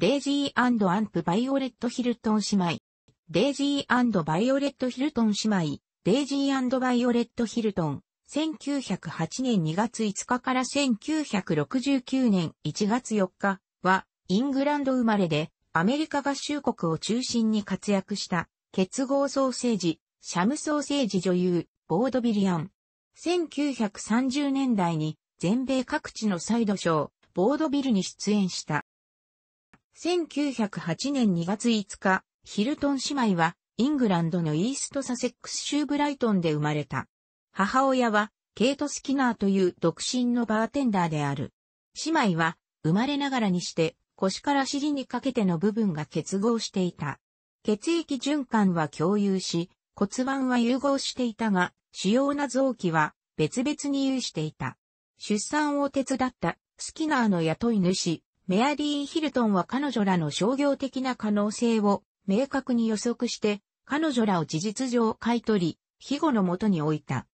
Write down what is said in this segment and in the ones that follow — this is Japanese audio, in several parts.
デイジーアンプ・バイオレット・ヒルトン姉妹。デイジーバイオレット・ヒルトン姉妹。デイジーバイオレット・ヒルトン。1908年2月5日から1969年1月4日は、イングランド生まれで、アメリカ合衆国を中心に活躍した、結合ソーセージ、シャムソーセージ女優、ボードビリアン。1930年代に全米各地のサイドショー、ボードビルに出演した。1908年2月5日、ヒルトン姉妹は、イングランドのイーストサセックス州ブライトンで生まれた。母親は、ケイト・スキナーという独身のバーテンダーである。姉妹は、生まれながらにして、腰から尻にかけての部分が結合していた。血液循環は共有し、骨盤は融合していたが、主要な臓器は別々に有していた。出産を手伝ったスキナーの雇い主、メアリー・ヒルトンは彼女らの商業的な可能性を明確に予測して、彼女らを事実上買い取り、庇護のもとに置いた。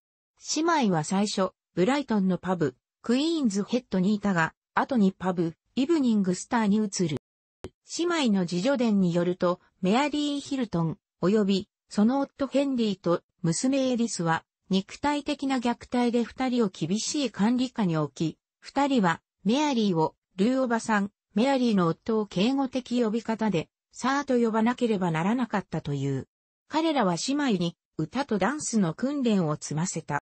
姉妹は最初、ブライトンのパブ、クイーンズヘッドにいたが、後にパブ、イブニングスターに移る。姉妹の自助伝によると、メアリー・ヒルトン、及び、その夫ヘンリーと娘エリスは、肉体的な虐待で二人を厳しい管理下に置き、二人は、メアリーを、ルーおばさん、メアリーの夫を敬語的呼び方で、サーと呼ばなければならなかったという。彼らは姉妹に歌とダンスの訓練を積ませた。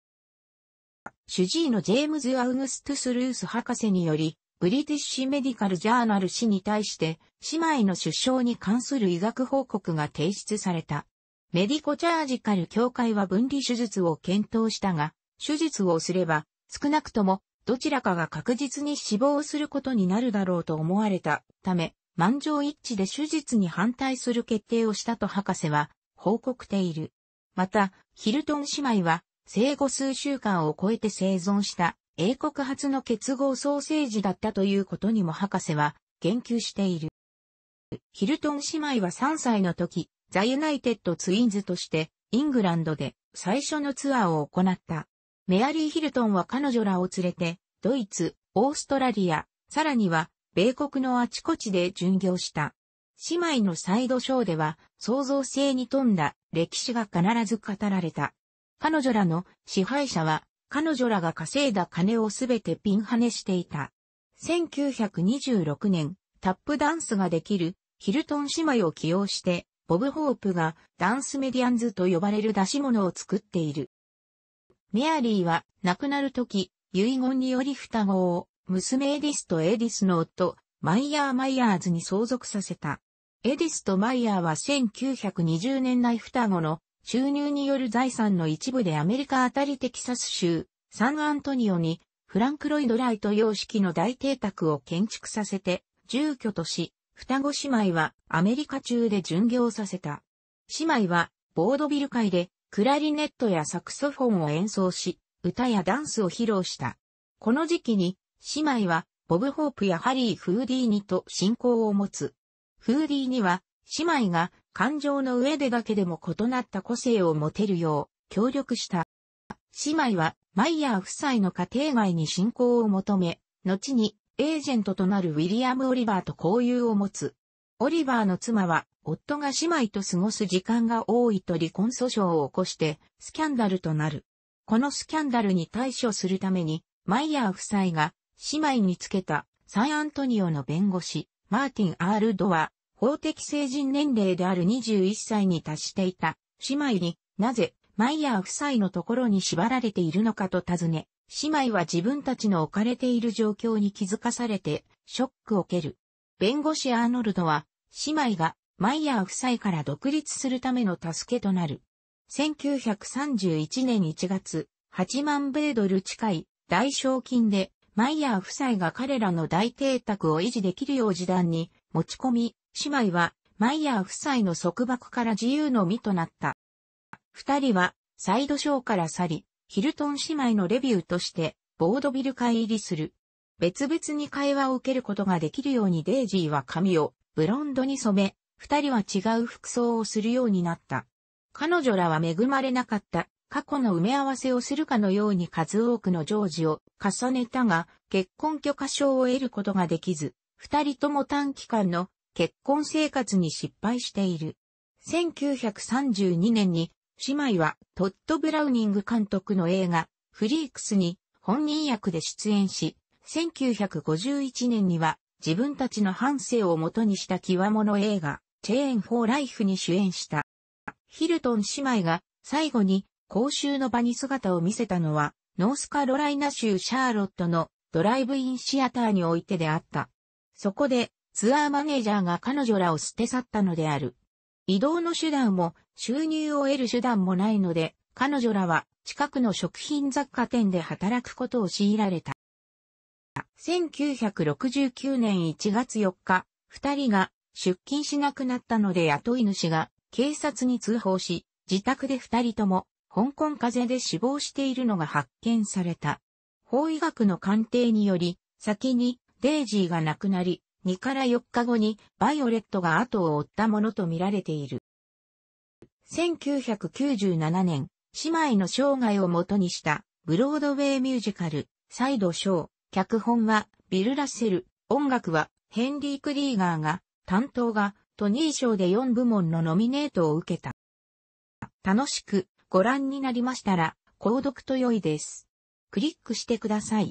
主治医のジェームズ・アウグストゥス・ルース博士により、ブリティッシュ・メディカル・ジャーナル氏に対して、姉妹の出生に関する医学報告が提出された。メディコ・チャージカル協会は分離手術を検討したが、手術をすれば、少なくともどちらかが確実に死亡することになるだろうと思われたため、満場一致で手術に反対する決定をしたと博士は報告ている。また、ヒルトン姉妹は生後数週間を超えて生存した英国発の結合ソーセージだったということにも博士は言及している。ヒルトン姉妹は3歳の時、ザ・ユナイテッド・ツインズとしてイングランドで最初のツアーを行った。メアリー・ヒルトンは彼女らを連れて、ドイツ、オーストラリア、さらには、米国のあちこちで巡業した。姉妹のサイドショーでは、創造性に富んだ歴史が必ず語られた。彼女らの支配者は、彼女らが稼いだ金をすべてピンハネしていた。1926年、タップダンスができるヒルトン姉妹を起用して、ボブ・ホープがダンスメディアンズと呼ばれる出し物を作っている。メアリーは亡くなる時、遺言により双子を、娘エディスとエディスの夫、マイヤー・マイヤーズに相続させた。エディスとマイヤーは1920年代双子の収入による財産の一部でアメリカあたりテキサス州サンアントニオにフランクロイド・ライト様式の大邸宅を建築させて住居とし、双子姉妹はアメリカ中で巡業させた。姉妹はボードビル界でクラリネットやサクソフォンを演奏し、歌やダンスを披露した。この時期に、姉妹は、ボブ・ホープやハリー・フーディーニと親交を持つ。フーディーニは、姉妹が感情の上でだけでも異なった個性を持てるよう協力した。姉妹はマイヤー夫妻の家庭外に信仰を求め、後にエージェントとなるウィリアム・オリバーと交友を持つ。オリバーの妻は、夫が姉妹と過ごす時間が多いと離婚訴訟を起こして、スキャンダルとなる。このスキャンダルに対処するために、マイヤー夫妻が、姉妹につけたサンアントニオの弁護士、マーティン・アールドは、法的成人年齢である21歳に達していた姉妹になぜマイヤー夫妻のところに縛られているのかと尋ね、姉妹は自分たちの置かれている状況に気づかされてショックを受ける。弁護士アーノルドは姉妹がマイヤー夫妻から独立するための助けとなる。1931年1月、8万米ドル近い大賞金で、マイヤー夫妻が彼らの大邸宅を維持できるよう示談に持ち込み、姉妹はマイヤー夫妻の束縛から自由の身となった。二人はサイドショーから去り、ヒルトン姉妹のレビューとしてボードビル会入りする。別々に会話を受けることができるようにデイジーは髪をブロンドに染め、二人は違う服装をするようになった。彼女らは恵まれなかった。過去の埋め合わせをするかのように数多くの常時を重ねたが、結婚許可証を得ることができず、二人とも短期間の結婚生活に失敗している。1932年に姉妹はトッド・ブラウニング監督の映画フリークスに本人役で出演し、1951年には自分たちの半生をもとにした際物映画、チェーン・フォー・ライフに主演した。ヒルトン姉妹が最後に公衆の場に姿を見せたのは、ノースカロライナ州シャーロットのドライブインシアターにおいてであった。そこでツアーマネージャーが彼女らを捨て去ったのである。移動の手段も収入を得る手段もないので、彼女らは近くの食品雑貨店で働くことを強いられた。1969年1月4日、二人が出勤しなくなったので雇い主が警察に通報し、自宅で二人とも香港風邪で死亡しているのが発見された。法医学の鑑定により、先にデイジーが亡くなり、2から4日後にバイオレットが後を追ったものと見られている。1997年、姉妹の生涯をもとにしたブロードウェイミュージカル、サイドショー、脚本はビル・ラッセル、音楽はヘンリー・クリーガーが、担当がトニー賞で4部門のノミネートを受けた。楽しくご覧になりましたら、購読と良いです。クリックしてください。